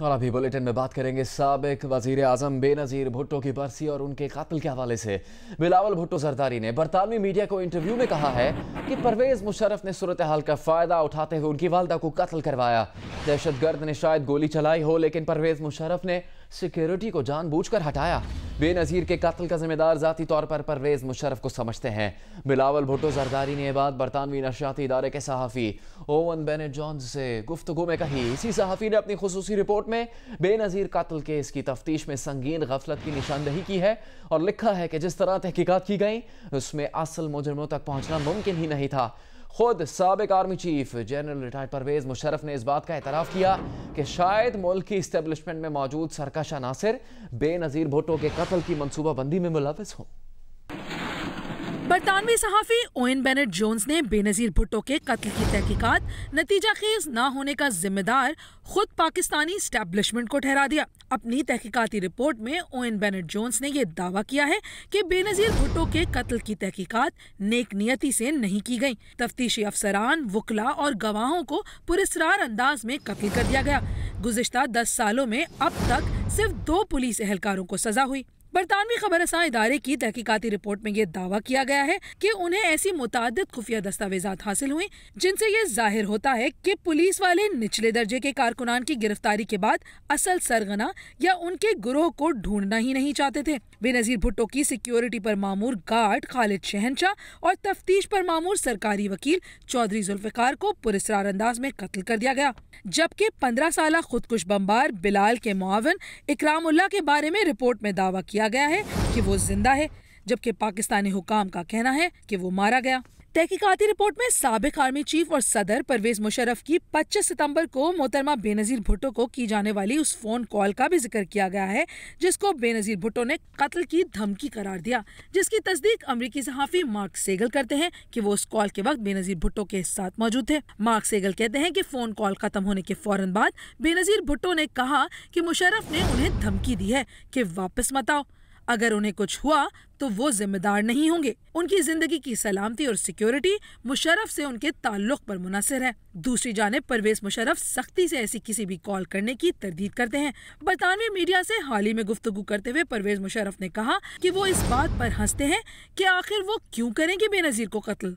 और अभी बुलेटिन में बात करेंगे सबक वजीर आजम बेनजीर भुट्टो की बरसी और उनके कत्ल के हवाले से बिलावल भुट्टो सरदारी ने बरतानवी मीडिया को इंटरव्यू में कहा है कि परवेज मुशरफ ने सूरत हाल का फ़ायदा उठाते हुए उनकी वालदा को कत्ल करवाया दहशत गर्द ने शायद गोली चलाई हो लेकिन परवेज मुशरफ ने सिक्योरिटी को कर हटाया बेनज़ीर के कत्ल का जिम्मेदार ज़ाती तौर पर परवेज़ मुशरफ को समझते हैं बिलावल भुट्टो जरदारी ने यह बात बरतानवी नशियाती इदारे के सहाफ़ी ओवन बेनेट जॉन्स से गुफ्तु में कही इसी सहाफ़ी ने अपनी खसूसी रिपोर्ट में बेनज़ीर कातल केस की तफ्तीश में संगीन गफलत की निशानदही की है और लिखा है कि जिस तरह तहकीकत की गई उसमें असल मुजरमों तक पहुंचना मुमकिन ही नहीं था खुद सबक army chief general retired Pervez Musharraf ने इस बात का एतराफ़ किया कि शायद मुल्क की इस्टेबलिशमेंट में मौजूद सरकश अनासर बेनज़ीर भुटो के कत्ल की मनसूबाबंदी में मुलविस हों बरतानवी सहाफ़ी ओइन बेनेट जोन्स ने बेनज़ीर भुट्टो के कत्ल की तहकीकात नतीजा खेज न होने का जिम्मेदार खुद पाकिस्तानी स्टैब्लिशमेंट को ठहरा दिया अपनी तहकीकती रिपोर्ट में ओइन बेनेट जोन्स ने यह दावा किया है कि बेनज़ीर भुट्टो के कत्ल की तहकीकात नेक नियति से नहीं की गई तफ्तीशी अफसरान वकला और गवाहों को पुरस्ार अंदाज में कत्ल कर दिया गया गुजशत दस सालों में अब तक सिर्फ दो पुलिस एहलकारों को सजा हुई बरतानवी रसा इदारे की तहकीकती रिपोर्ट में ये दावा किया गया है कि उन्हें ऐसी मुतद खुफिया दस्तावेजा हासिल हुई जिनसे ये जाहिर होता है कि पुलिस वाले निचले दर्जे के कारकुनान की गिरफ्तारी के बाद असल सरगना या उनके ग्रोह को ढूंढना ही नहीं चाहते थे बेनजीर भुट्टो की सिक्योरिटी पर मामूर गार्ड खालिद शहनशाह और तफ्तीश पर मामूर सरकारी वकील चौधरी जुल्फिकार को पुरस्कार अंदाज में कत्ल कर दिया गया जबकि पंद्रह साल खुदकुश बम्बार बिलाल के मुआवन इकराम के बारे में रिपोर्ट में दावा किया गया है कि वो जिंदा है जबकि पाकिस्तानी हुकाम का कहना है कि वो मारा गया तहकीकती रिपोर्ट में सबक आर्मी चीफ और सदर परवेज मुशरफ की 25 सितंबर को मोहतरमा बेनजीर भुट्टो को की जाने वाली उस फोन कॉल का भी जिक्र किया गया है जिसको बेनजीर भुट्टो ने कत्ल की धमकी करार दिया जिसकी तस्दीक अमरीकी सहाफ़ी मार्क सेगल करते हैं कि वो उस कॉल के वक्त बेनजीर भुट्टो के साथ मौजूद थे मार्क सेगल कहते हैं की फोन कॉल खत्म होने के फौरन बाद बेनजीर भुट्टो ने कहा की मुशरफ ने उन्हें धमकी दी है की वापस मताओ अगर उन्हें कुछ हुआ तो वो जिम्मेदार नहीं होंगे उनकी जिंदगी की सलामती और सिक्योरिटी मुशरफ से उनके ताल्लुक पर मुनसर है दूसरी जानब परवेज मुशरफ सख्ती से ऐसी किसी भी कॉल करने की तरदीद करते हैं बरतानवी मीडिया से हाल ही में गुफ्तगु करते हुए परवेज मुशरफ ने कहा कि वो इस बात पर हंसते हैं कि आखिर वो क्यों करेंगे बेनजीर को कत्ल